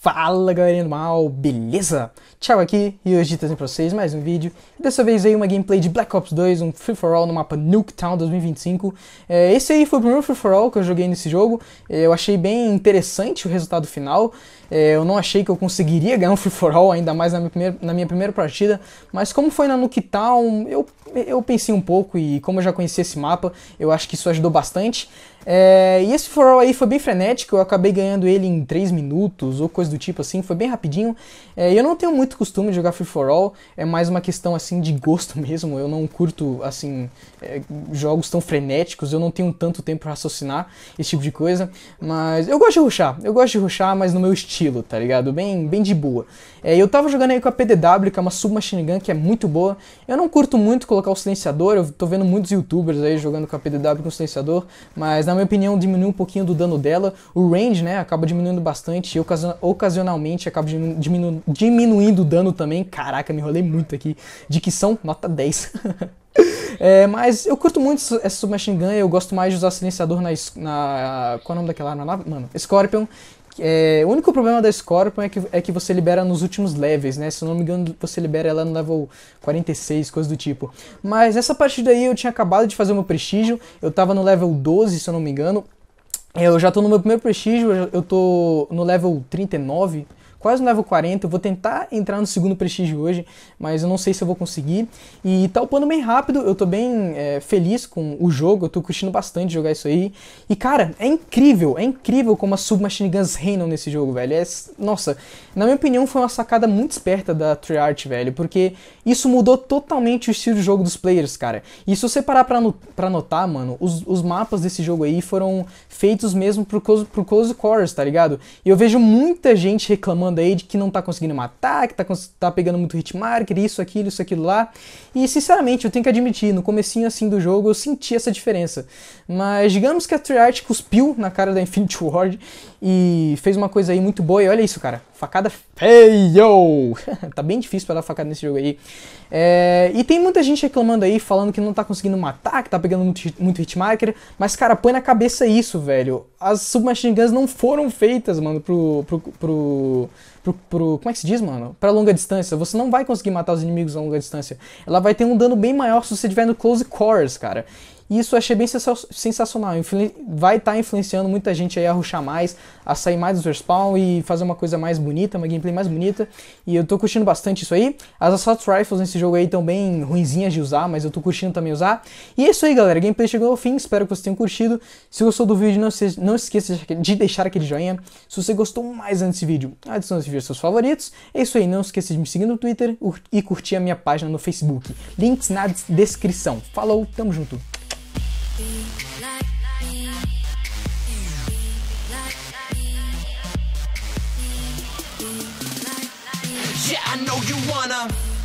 Fala galerinha do mal, beleza? Tchau aqui e hoje trazendo pra vocês mais um vídeo. Dessa vez aí uma gameplay de Black Ops 2, um free-for-all no mapa Nuketown 2025. É, esse aí foi o primeiro free-for-all que eu joguei nesse jogo, é, eu achei bem interessante o resultado final. É, eu não achei que eu conseguiria ganhar um free-for-all, ainda mais na minha, primeira, na minha primeira partida, mas como foi na Nuketown, eu, eu pensei um pouco e como eu já conheci esse mapa, eu acho que isso ajudou bastante. É, e esse all aí foi bem frenético, eu acabei ganhando ele em 3 minutos ou coisa do tipo assim, foi bem rapidinho. É, eu não tenho muito costume de jogar free for all, é mais uma questão assim de gosto mesmo, eu não curto assim é, jogos tão frenéticos, eu não tenho tanto tempo para raciocinar esse tipo de coisa, mas eu gosto de rushar, eu gosto de rushar, mas no meu estilo, tá ligado? Bem, bem de boa. É, eu tava jogando aí com a PDW, que é uma submachine gun que é muito boa. Eu não curto muito colocar o silenciador, eu tô vendo muitos youtubers aí jogando com a PDW com o silenciador, mas na minha opinião, diminui um pouquinho do dano dela. O range, né, acaba diminuindo bastante. E ocasionalmente acaba diminu diminu diminuindo o dano também. Caraca, me enrolei muito aqui. Dicção, nota 10. É, mas eu curto muito essa Submachine Gun, eu gosto mais de usar silenciador na, na. Qual é o nome daquela arma lá? Mano, Scorpion. É, o único problema da Scorpion é que, é que você libera nos últimos levels, né? Se eu não me engano, você libera ela no level 46, coisa do tipo. Mas essa partida aí eu tinha acabado de fazer o meu prestígio, eu tava no level 12, se eu não me engano. Eu já tô no meu primeiro prestígio, eu tô no level 39, quase no level 40. Eu vou tentar entrar no segundo prestígio hoje, mas eu não sei se eu vou conseguir. E tá upando bem rápido, eu tô bem é, feliz com o jogo, eu tô curtindo bastante jogar isso aí. E cara, é incrível, é incrível como as Submachine Guns reinam nesse jogo, velho. É, nossa, na minha opinião foi uma sacada muito esperta da Treyarch, velho, porque isso mudou totalmente o estilo de jogo dos players, cara. E se você parar pra, pra notar, mano, os, os mapas desse jogo aí foram feitos mesmo pro Close, pro close Cores, tá ligado? E eu vejo muita gente reclamando reclamando aí de que não tá conseguindo matar, que tá, tá pegando muito hitmarker, isso, aquilo, isso, aquilo lá. E sinceramente, eu tenho que admitir, no comecinho assim do jogo eu senti essa diferença. Mas digamos que a Treyarch cuspiu na cara da Infinity Ward e fez uma coisa aí muito boa. E olha isso, cara, facada feio! tá bem difícil pra dar facada nesse jogo aí. É, e tem muita gente reclamando aí, falando que não tá conseguindo matar, que tá pegando muito, muito hitmarker. Mas, cara, põe na cabeça isso, velho as Submachine Guns não foram feitas, mano, pro pro, pro, pro, pro, Como é que se diz, mano? Pra longa distância. Você não vai conseguir matar os inimigos a longa distância. Ela vai ter um dano bem maior se você tiver no Close Cores, cara. E isso eu achei bem sensacional. Vai estar tá influenciando muita gente a ruxar mais, a sair mais do respawn e fazer uma coisa mais bonita, uma gameplay mais bonita. E eu tô curtindo bastante isso aí. As Assault Rifles nesse jogo aí estão bem ruinzinhas de usar, mas eu tô curtindo também usar. E é isso aí, galera. gameplay chegou ao fim. Espero que vocês tenham curtido. Se gostou do vídeo, não, se, não esqueça de deixar aquele joinha. Se você gostou mais desse vídeo, adiciona esse vídeo aos seus favoritos. É isso aí. Não esqueça de me seguir no Twitter e curtir a minha página no Facebook. Links na descrição. Falou, tamo junto. Yeah, I know you wanna.